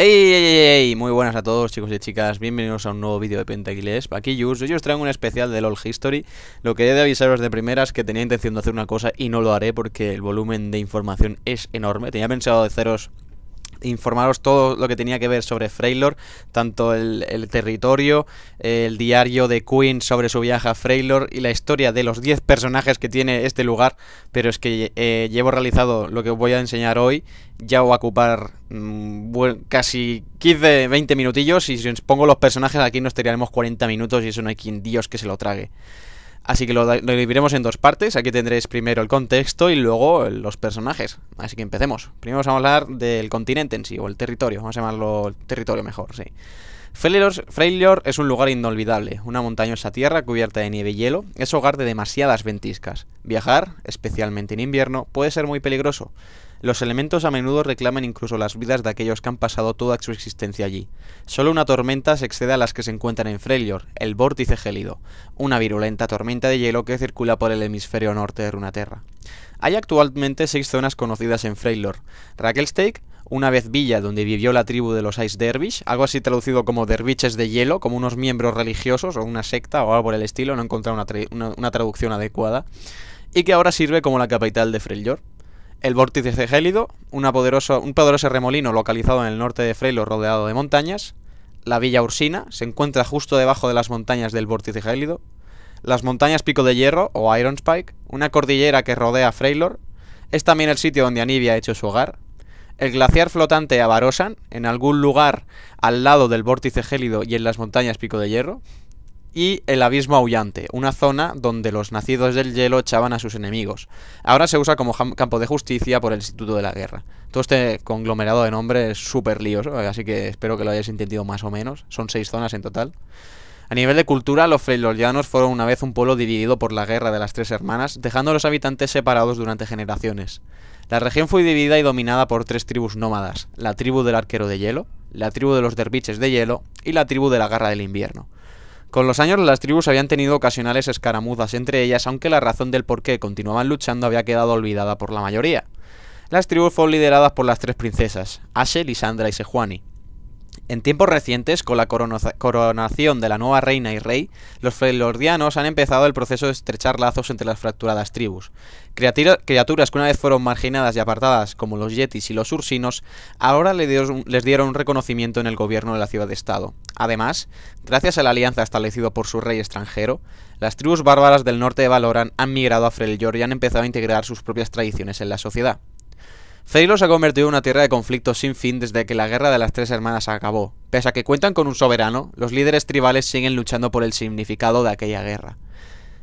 ¡Ey! ¡Ey! ¡Ey! Muy buenas a todos chicos y chicas, bienvenidos a un nuevo vídeo de Pentaquiles Aquí Jus hoy os traigo un especial de LOL History Lo que he de avisaros de primera es que tenía intención de hacer una cosa y no lo haré porque el volumen de información es enorme Tenía pensado haceros informaros todo lo que tenía que ver sobre Freylor, tanto el, territorio, el diario de Queen sobre su viaje a Freylor y la historia de los 10 personajes que tiene este lugar, pero es que eh, llevo realizado lo que os voy a enseñar hoy, ya va a ocupar mm, casi 15, 20 minutillos y si os pongo los personajes aquí nos tiraremos 40 minutos y eso no hay quien Dios que se lo trague. Así que lo, dividiremos en dos partes. Aquí tendréis primero el contexto y luego los personajes. Así que empecemos. Primero vamos a hablar del continente en sí, o el territorio. Vamos a llamarlo el territorio mejor, sí. Freylor es un lugar inolvidable, una montañosa tierra cubierta de nieve y hielo, es hogar de demasiadas ventiscas. Viajar, especialmente en invierno, puede ser muy peligroso. Los elementos a menudo reclaman incluso las vidas de aquellos que han pasado toda su existencia allí. Solo una tormenta se excede a las que se encuentran en Freylor, el vórtice gélido, una virulenta tormenta de hielo que circula por el hemisferio norte de Runaterra. Hay actualmente seis zonas conocidas en Freylor: Rakelsteig, una vez villa donde vivió la tribu de los Ice Dervish, algo así traducido como derviches de hielo, como unos miembros religiosos o una secta o algo por el estilo, no he encontrado una, traducción adecuada, y que ahora sirve como la capital de Freljord el vórtice de Gélido, un poderoso remolino localizado en el norte de Freylor rodeado de montañas, la villa Ursina se encuentra justo debajo de las montañas del vórtice Gélido, las montañas Pico de Hierro o Iron Spike, una cordillera que rodea Freylor, es también el sitio donde Anivia ha hecho su hogar, el glaciar flotante Avarosan, en algún lugar al lado del vórtice gélido y en las montañas Pico de Hierro, y el abismo aullante, una zona donde los nacidos del hielo echaban a sus enemigos. Ahora se usa como campo de justicia por el Instituto de la Guerra. Todo este conglomerado de nombres es súper lioso, así que espero que lo hayáis entendido más o menos. Son seis zonas en total. A nivel de cultura, los freilorianos fueron una vez un pueblo dividido por la Guerra de las Tres Hermanas, dejando a los habitantes separados durante generaciones. La región fue dividida y dominada por tres tribus nómadas, la tribu del Arquero de Hielo, la tribu de los derbiches de Hielo y la tribu de la Garra del Invierno. Con los años las tribus habían tenido ocasionales escaramuzas entre ellas, aunque la razón del por qué continuaban luchando había quedado olvidada por la mayoría. Las tribus fueron lideradas por las tres princesas, Ashe, Lisandra y Sejuani. En tiempos recientes, con la coronación de la nueva reina y rey, los frelordianos han empezado el proceso de estrechar lazos entre las fracturadas tribus. Criaturas que una vez fueron marginadas y apartadas, como los yetis y los ursinos, ahora les dieron un reconocimiento en el gobierno de la ciudad-estado. Además, gracias a la alianza establecida por su rey extranjero, las tribus bárbaras del norte de Valoran han migrado a Freljord y han empezado a integrar sus propias tradiciones en la sociedad. Freylo se ha convertido en una tierra de conflictos sin fin desde que la guerra de las tres hermanas acabó. Pese a que cuentan con un soberano, los líderes tribales siguen luchando por el significado de aquella guerra.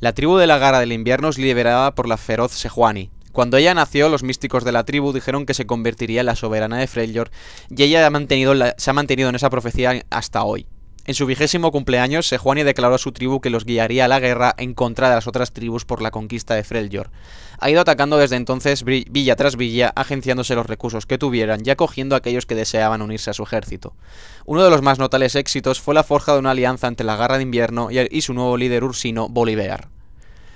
La tribu de la Gara del Invierno es liberada por la feroz Sejuani. Cuando ella nació, los místicos de la tribu dijeron que se convertiría en la soberana de Freljord, y ella ha mantenido se ha mantenido en esa profecía hasta hoy. En su vigésimo cumpleaños, Sejuani declaró a su tribu que los guiaría a la guerra en contra de las otras tribus por la conquista de Freljord. Ha ido atacando desde entonces villa tras villa, agenciándose los recursos que tuvieran y acogiendo a aquellos que deseaban unirse a su ejército. Uno de los más notables éxitos fue la forja de una alianza entre la Garra de Invierno y, su nuevo líder ursino, Bolívar.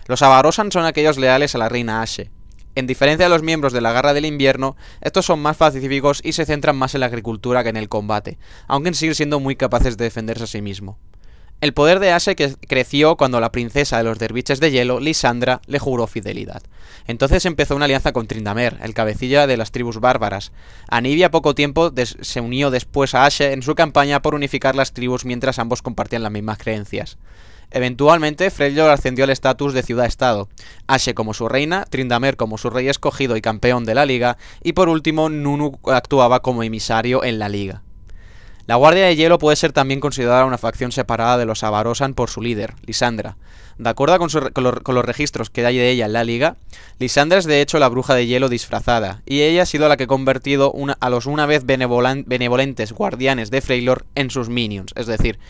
Los avarosan son aquellos leales a la reina Ashe. En diferencia de los miembros de la Garra del Invierno, estos son más pacíficos y se centran más en la agricultura que en el combate, aunque siguen siendo muy capaces de defenderse a sí mismo. El poder de Ashe creció cuando la princesa de los derviches de hielo, Lisandra, le juró fidelidad. Entonces empezó una alianza con Trindamer, el cabecilla de las tribus bárbaras. Anivia poco tiempo se unió después a Ashe en su campaña por unificar las tribus mientras ambos compartían las mismas creencias. Eventualmente, Freylor ascendió al estatus de ciudad-estado, Ashe como su reina, Trindamer como su rey escogido y campeón de la liga, y por último Nunu actuaba como emisario en la liga. La Guardia de Hielo puede ser también considerada una facción separada de los Avarosan por su líder, Lisandra. De acuerdo con, los, registros que hay de ella en la liga, Lisandra es de hecho la bruja de hielo disfrazada, y ella ha sido la que ha convertido a los una vez benevolentes guardianes de Freylor en sus minions, es decir,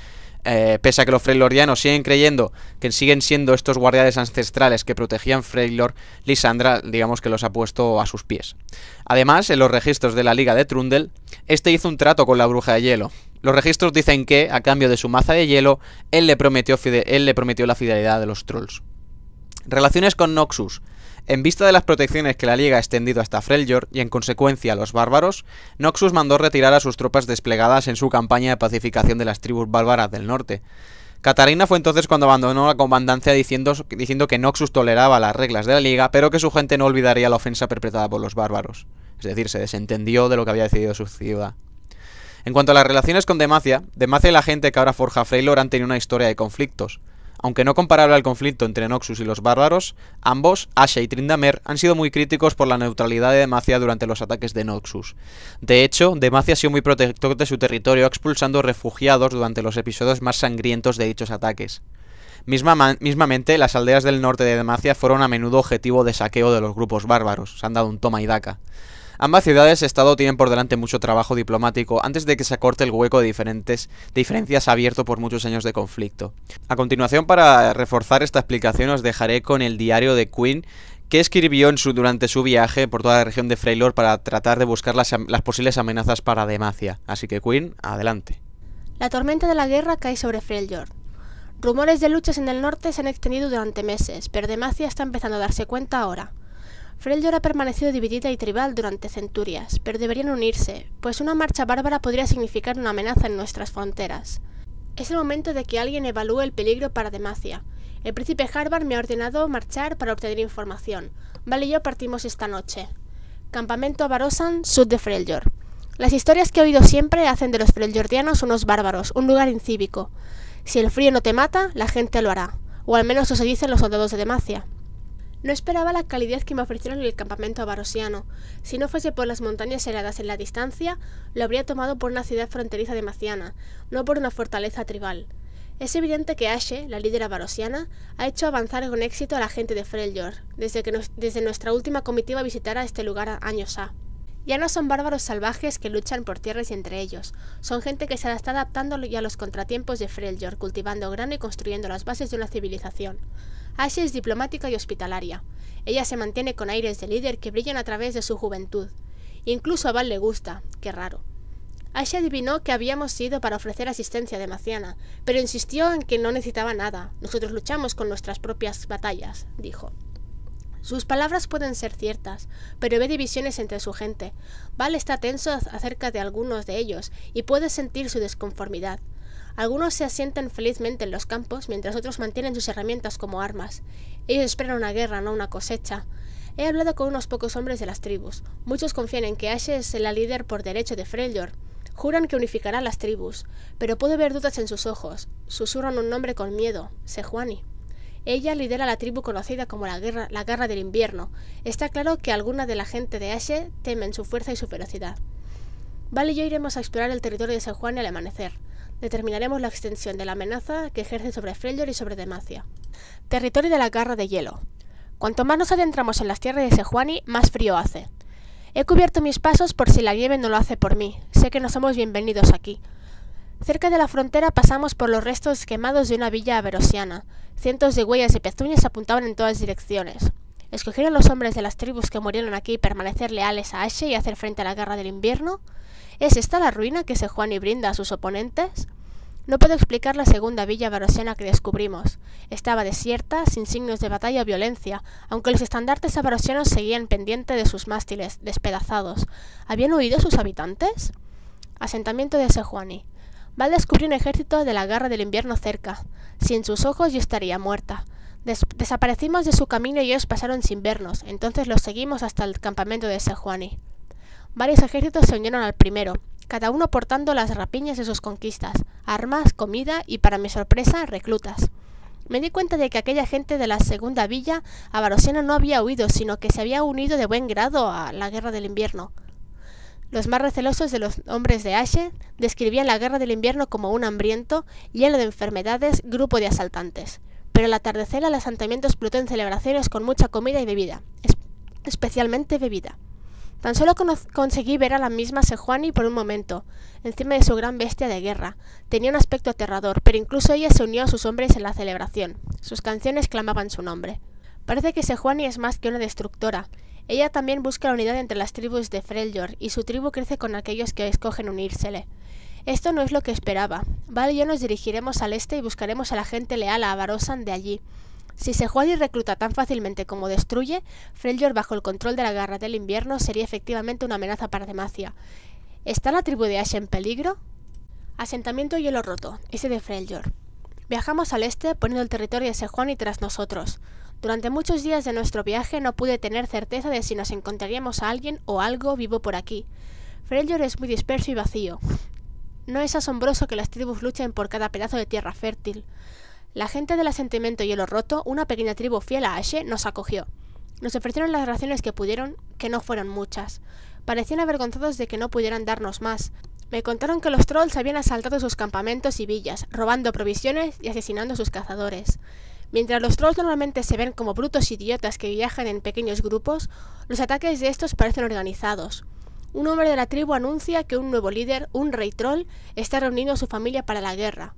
eh, pese a que los Freylordianos siguen creyendo que siguen siendo estos guardianes ancestrales que protegían Freylor, Lisandra, digamos que los ha puesto a sus pies. Además, en los registros de la Liga de Trundle, este hizo un trato con la Bruja de Hielo. Los registros dicen que, a cambio de su maza de hielo, él le prometió la fidelidad de los trolls. Relaciones con Noxus. En vista de las protecciones que la Liga ha extendido hasta Freljord y en consecuencia a los bárbaros, Noxus mandó retirar a sus tropas desplegadas en su campaña de pacificación de las tribus bárbaras del norte. Catarina fue entonces cuando abandonó la comandancia diciendo, diciendo que Noxus toleraba las reglas de la Liga, pero que su gente no olvidaría la ofensa perpetrada por los bárbaros. Es decir, se desentendió de lo que había decidido su ciudad. En cuanto a las relaciones con Demacia, Demacia y la gente que ahora forja Freylor han tenido una historia de conflictos. Aunque no comparable al conflicto entre Noxus y los bárbaros, ambos, Asha y Trindamer, han sido muy críticos por la neutralidad de Demacia durante los ataques de Noxus. De hecho, Demacia ha sido muy protector de su territorio expulsando refugiados durante los episodios más sangrientos de dichos ataques. mismamente, las aldeas del norte de Demacia fueron a menudo objetivo de saqueo de los grupos bárbaros, se han dado un toma y daca. Ambas ciudades estado tienen por delante mucho trabajo diplomático antes de que se acorte el hueco de diferentes diferencias abierto por muchos años de conflicto. A continuación, para reforzar esta explicación, os dejaré con el diario de Quinn que escribió en su, durante su viaje por toda la región de Freylor para tratar de buscar las, posibles amenazas para Demacia. Así que Quinn, adelante. La tormenta de la guerra cae sobre Freljord. Rumores de luchas en el norte se han extendido durante meses, pero Demacia está empezando a darse cuenta ahora. Freljord ha permanecido dividida y tribal durante centurias, pero deberían unirse, pues una marcha bárbara podría significar una amenaza en nuestras fronteras. Es el momento de que alguien evalúe el peligro para Demacia. El príncipe Harvard me ha ordenado marchar para obtener información. Vale y yo partimos esta noche. Campamento Barosan, sud de Freljord. Las historias que he oído siempre hacen de los freljordianos unos bárbaros, un lugar incívico. Si el frío no te mata, la gente lo hará. O al menos eso dicen los soldados de Demacia. No esperaba la calidez que me ofrecieron en el campamento barosiano. Si no fuese por las montañas heladas en la distancia, lo habría tomado por una ciudad fronteriza de Maciana, no por una fortaleza tribal. Es evidente que Ashe, la líder barosiana, ha hecho avanzar con éxito a la gente de Freljord, desde que desde nuestra última comitiva visitara este lugar años A. Ya no son bárbaros salvajes que luchan por tierras y entre ellos, son gente que se está adaptando ya a los contratiempos de Freljord, cultivando grano y construyendo las bases de una civilización. Asha es diplomática y hospitalaria. Ella se mantiene con aires de líder que brillan a través de su juventud. Incluso a Val le gusta, qué raro. Asia adivinó que habíamos ido para ofrecer asistencia de Maciana, pero insistió en que no necesitaba nada. Nosotros luchamos con nuestras propias batallas, dijo. Sus palabras pueden ser ciertas, pero ve divisiones entre su gente. Val está tenso acerca de algunos de ellos y puede sentir su desconformidad. Algunos se asientan felizmente en los campos, mientras otros mantienen sus herramientas como armas. Ellos esperan una guerra, no una cosecha. He hablado con unos pocos hombres de las tribus. Muchos confían en que Ashe es la líder por derecho de Freljord. Juran que unificará las tribus, pero puedo ver dudas en sus ojos. Susurran un nombre con miedo, Sejuani. Ella lidera la tribu conocida como la guerra, del invierno. Está claro que alguna de la gente de Ashe temen su fuerza y su ferocidad. Vale, y yo iremos a explorar el territorio de Sejuani al amanecer determinaremos la extensión de la amenaza que ejerce sobre Freljord y sobre Demacia. Territorio de la Garra de Hielo. Cuanto más nos adentramos en las tierras de Sejuani, más frío hace. He cubierto mis pasos por si la nieve no lo hace por mí. Sé que no somos bienvenidos aquí. Cerca de la frontera pasamos por los restos quemados de una villa averosiana. Cientos de huellas y pezuñas apuntaban en todas direcciones. ¿Escogieron los hombres de las tribus que murieron aquí permanecer leales a Ashe y hacer frente a la guerra del invierno? ¿Es esta la ruina que Sejuani brinda a sus oponentes? No puedo explicar la segunda villa varosiana que descubrimos. Estaba desierta, sin signos de batalla o violencia, aunque los estandartes avarosianos seguían pendientes de sus mástiles, despedazados. ¿Habían huido sus habitantes? Asentamiento de Sejuani. Val descubrir un ejército de la garra del invierno cerca. Sin sus ojos yo estaría muerta. desaparecimos de su camino y ellos pasaron sin vernos, entonces los seguimos hasta el campamento de Sejuani. Varios ejércitos se unieron al primero, cada uno portando las rapiñas de sus conquistas, armas, comida y, para mi sorpresa, reclutas. Me di cuenta de que aquella gente de la segunda villa avarosiana no había huido, sino que se había unido de buen grado a la guerra del invierno. Los más recelosos de los hombres de Ashe describían la guerra del invierno como un hambriento, lleno de enfermedades, grupo de asaltantes. Pero el atardecer el asentamiento explotó en celebraciones con mucha comida y bebida, especialmente bebida. Tan solo conseguí ver a la misma Sejuani por un momento, encima de su gran bestia de guerra. Tenía un aspecto aterrador, pero incluso ella se unió a sus hombres en la celebración. Sus canciones clamaban su nombre. Parece que Sejuani es más que una destructora. Ella también busca la unidad entre las tribus de Freljord, y su tribu crece con aquellos que escogen unírsele. Esto no es lo que esperaba. Val y yo nos dirigiremos al este y buscaremos a la gente leal a Avarosan de allí. Si Sejuani recluta tan fácilmente como destruye, Freljord bajo el control de la garra del invierno sería efectivamente una amenaza para Demacia. ¿Está la tribu de Ash en peligro? Asentamiento Hielo Roto, ese de Freljord. Viajamos al este, poniendo el territorio de Sejuani tras nosotros. Durante muchos días de nuestro viaje no pude tener certeza de si nos encontraríamos a alguien o algo vivo por aquí. Freljord es muy disperso y vacío. No es asombroso que las tribus luchen por cada pedazo de tierra fértil. La gente del asentimiento Hielo Roto, una pequeña tribu fiel a Ashe, nos acogió. Nos ofrecieron las raciones que pudieron, que no fueron muchas. Parecían avergonzados de que no pudieran darnos más. Me contaron que los trolls habían asaltado sus campamentos y villas, robando provisiones y asesinando a sus cazadores. Mientras los trolls normalmente se ven como brutos idiotas que viajan en pequeños grupos, los ataques de estos parecen organizados. Un hombre de la tribu anuncia que un nuevo líder, un rey troll, está reuniendo a su familia para la guerra.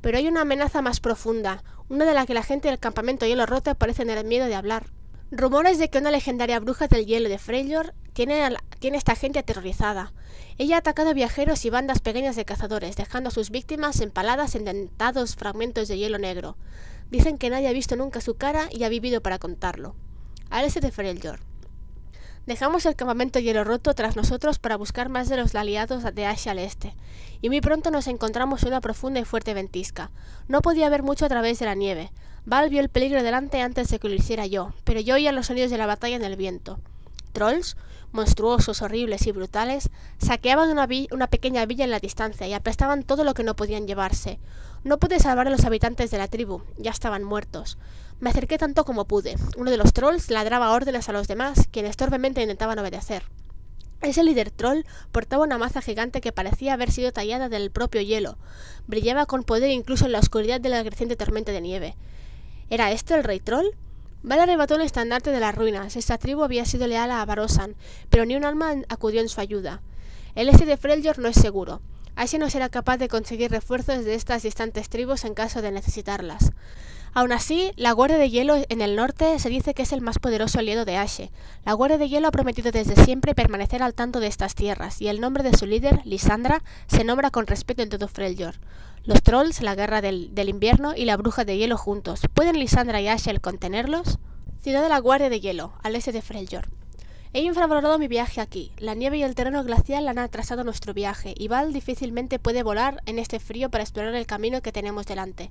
Pero hay una amenaza más profunda, una de la que la gente del campamento Hielo Roto parece tener miedo de hablar. Rumores de que una legendaria bruja del hielo de Freljord tiene a, tiene esta gente aterrorizada. Ella ha atacado viajeros y bandas pequeñas de cazadores, dejando a sus víctimas empaladas en dentados fragmentos de hielo negro. Dicen que nadie ha visto nunca su cara y ha vivido para contarlo. ese de Freljord. Dejamos el campamento hielo roto tras nosotros para buscar más de los aliados de Asia al este, y muy pronto nos encontramos una profunda y fuerte ventisca. No podía ver mucho a través de la nieve. Val vio el peligro delante antes de que lo hiciera yo, pero yo oía los sonidos de la batalla en el viento. Trolls, monstruosos, horribles y brutales, saqueaban una, pequeña villa en la distancia y aprestaban todo lo que no podían llevarse. No pude salvar a los habitantes de la tribu, ya estaban muertos. Me acerqué tanto como pude. Uno de los trolls ladraba órdenes a los demás, quienes torpemente intentaban obedecer. Ese líder troll portaba una maza gigante que parecía haber sido tallada del propio hielo. Brillaba con poder incluso en la oscuridad de la creciente tormenta de nieve. ¿Era esto el rey troll? Val arrebató el estandarte de las ruinas. Esta tribu había sido leal a Barosan, pero ni un alma acudió en su ayuda. El este de Freljord no es seguro. Así no será capaz de conseguir refuerzos de estas distantes tribus en caso de necesitarlas. Aún así, la Guardia de Hielo en el norte se dice que es el más poderoso aliado de Ashe. La Guardia de Hielo ha prometido desde siempre permanecer al tanto de estas tierras, y el nombre de su líder, Lisandra, se nombra con respeto en todo Freljord. Los trolls, la guerra del, invierno y la bruja de hielo juntos. ¿Pueden Lisandra y Ashe contenerlos? Ciudad de la Guardia de Hielo, al este de Freljord. He infravalorado mi viaje aquí. La nieve y el terreno glacial han atrasado nuestro viaje, y Val difícilmente puede volar en este frío para explorar el camino que tenemos delante.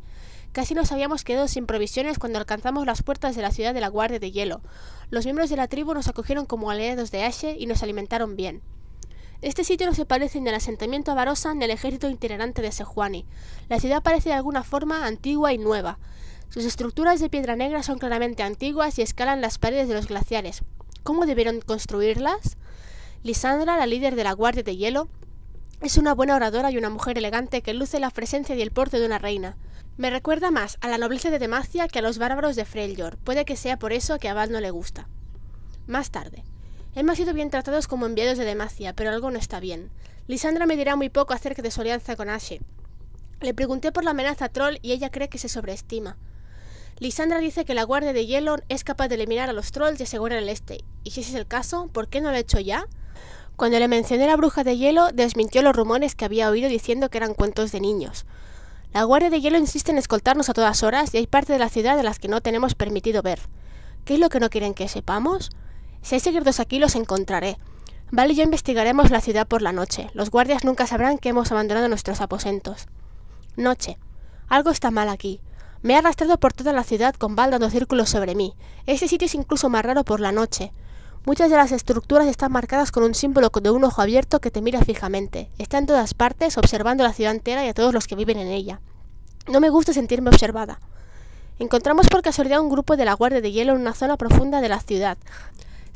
Casi nos habíamos quedado sin provisiones cuando alcanzamos las puertas de la ciudad de la Guardia de Hielo. Los miembros de la tribu nos acogieron como aliados de Ashe y nos alimentaron bien. Este sitio no se parece ni al asentamiento Avarosa ni al ejército itinerante de Sejuani. La ciudad parece de alguna forma antigua y nueva. Sus estructuras de piedra negra son claramente antiguas y escalan las paredes de los glaciares, cómo debieron construirlas. Lisandra, la líder de la Guardia de Hielo, es una buena oradora y una mujer elegante que luce la presencia y el porte de una reina. Me recuerda más a la nobleza de Demacia que a los bárbaros de Freljord. Puede que sea por eso que a Val no le gusta. Más tarde. Hemos sido bien tratados como enviados de Demacia, pero algo no está bien. Lisandra me dirá muy poco acerca de su alianza con Ashe. Le pregunté por la amenaza troll y ella cree que se sobreestima. Lisandra dice que la Guardia de Hielo es capaz de eliminar a los trolls y asegurar el este. Y si ese es el caso, ¿por qué no lo ha hecho ya? Cuando le mencioné a la Bruja de Hielo, desmintió los rumores que había oído diciendo que eran cuentos de niños. La Guardia de Hielo insiste en escoltarnos a todas horas y hay parte de la ciudad de las que no tenemos permitido ver. ¿Qué es lo que no quieren que sepamos? Si hay secretos aquí, los encontraré. Vale, yo investigaremos la ciudad por la noche. Los guardias nunca sabrán que hemos abandonado nuestros aposentos. Noche. Algo está mal aquí. Me he arrastrado por toda la ciudad con Val círculos sobre mí. Este sitio es incluso más raro por la noche. Muchas de las estructuras están marcadas con un símbolo de un ojo abierto que te mira fijamente. Está en todas partes, observando la ciudad entera y a todos los que viven en ella. No me gusta sentirme observada. Encontramos por casualidad un grupo de la Guardia de Hielo en una zona profunda de la ciudad.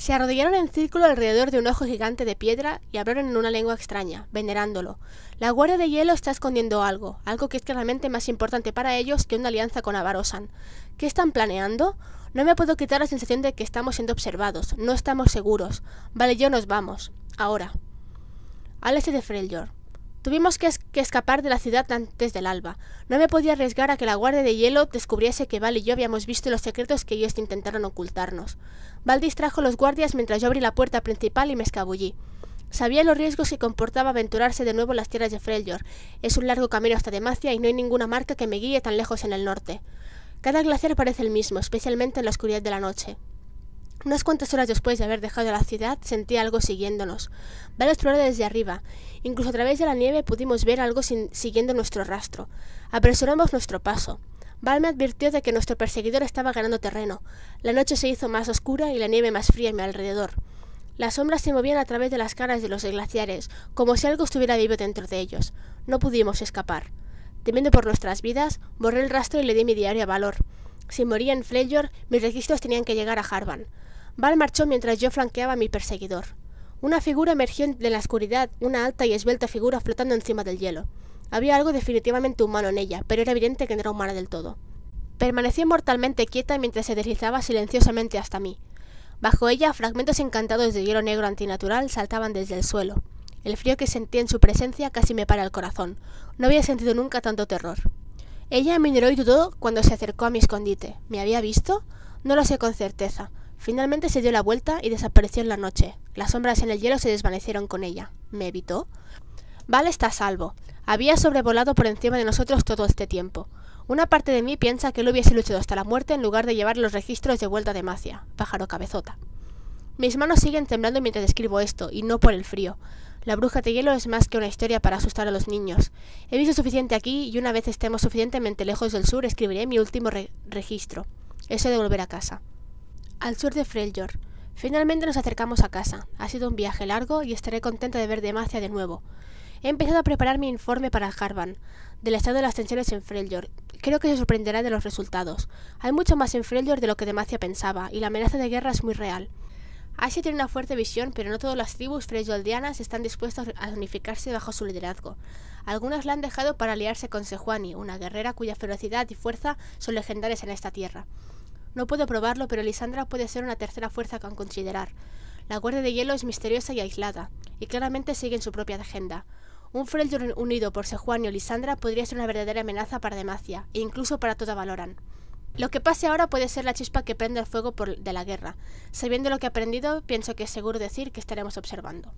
Se arrodillaron en círculo alrededor de un ojo gigante de piedra y hablaron en una lengua extraña, venerándolo. La Guardia de Hielo está escondiendo algo, algo que es claramente más importante para ellos que una alianza con Avarosan. ¿Qué están planeando? No me puedo quitar la sensación de que estamos siendo observados, no estamos seguros. Vale, yo nos vamos. Ahora. este de Freljord. Tuvimos que, escapar de la ciudad antes del alba. No me podía arriesgar a que la guardia de hielo descubriese que Val y yo habíamos visto los secretos que ellos intentaron ocultarnos. Val distrajo a los guardias mientras yo abrí la puerta principal y me escabullí. Sabía los riesgos que comportaba aventurarse de nuevo en las tierras de Freljord. Es un largo camino hasta Demacia y no hay ninguna marca que me guíe tan lejos en el norte. Cada glaciar parece el mismo, especialmente en la oscuridad de la noche. Unas cuantas horas después de haber dejado la ciudad, sentí algo siguiéndonos. Val exploró desde arriba. Incluso a través de la nieve pudimos ver algo siguiendo nuestro rastro. Apresuramos nuestro paso. Val me advirtió de que nuestro perseguidor estaba ganando terreno. La noche se hizo más oscura y la nieve más fría a mi alrededor. Las sombras se movían a través de las caras de los glaciares, como si algo estuviera vivo dentro de ellos. No pudimos escapar. Temiendo por nuestras vidas, borré el rastro y le di mi diario Valor. Si moría en Fleyjord, mis registros tenían que llegar a Harvan. Val marchó mientras yo flanqueaba a mi perseguidor. Una figura emergió de la oscuridad, una alta y esbelta figura flotando encima del hielo. Había algo definitivamente humano en ella, pero era evidente que no era humana del todo. Permanecí mortalmente quieta mientras se deslizaba silenciosamente hasta mí. Bajo ella, fragmentos encantados de hielo negro antinatural saltaban desde el suelo. El frío que sentí en su presencia casi me para el corazón. No había sentido nunca tanto terror. Ella me y dudó cuando se acercó a mi escondite. ¿Me había visto? No lo sé con certeza. Finalmente se dio la vuelta y desapareció en la noche. Las sombras en el hielo se desvanecieron con ella. ¿Me evitó? Val está a salvo. Había sobrevolado por encima de nosotros todo este tiempo. Una parte de mí piensa que él hubiese luchado hasta la muerte en lugar de llevar los registros de vuelta de Macia, pájaro cabezota. Mis manos siguen temblando mientras escribo esto, y no por el frío. La bruja de hielo es más que una historia para asustar a los niños. He visto suficiente aquí y una vez estemos suficientemente lejos del sur escribiré mi último registro. Eso de volver a casa. Al sur de Freljord. Finalmente nos acercamos a casa. Ha sido un viaje largo y estaré contenta de ver Demacia de nuevo. He empezado a preparar mi informe para Harvan, del estado de las tensiones en Freljord. Creo que se sorprenderá de los resultados. Hay mucho más en Freljord de lo que Demacia pensaba, y la amenaza de guerra es muy real. Asia tiene una fuerte visión, pero no todas las tribus freyoldianas están dispuestas a unificarse bajo su liderazgo. Algunas la han dejado para aliarse con Sejuani, una guerrera cuya ferocidad y fuerza son legendarias en esta tierra. No puedo probarlo, pero Lisandra puede ser una tercera fuerza que considerar. La Guardia de Hielo es misteriosa y aislada, y claramente sigue en su propia agenda. Un Freljord unido por Sejuani o Lisandra podría ser una verdadera amenaza para Demacia, e incluso para toda Valoran. Lo que pase ahora puede ser la chispa que prende el fuego de la guerra. Sabiendo lo que he aprendido, pienso que es seguro decir que estaremos observando.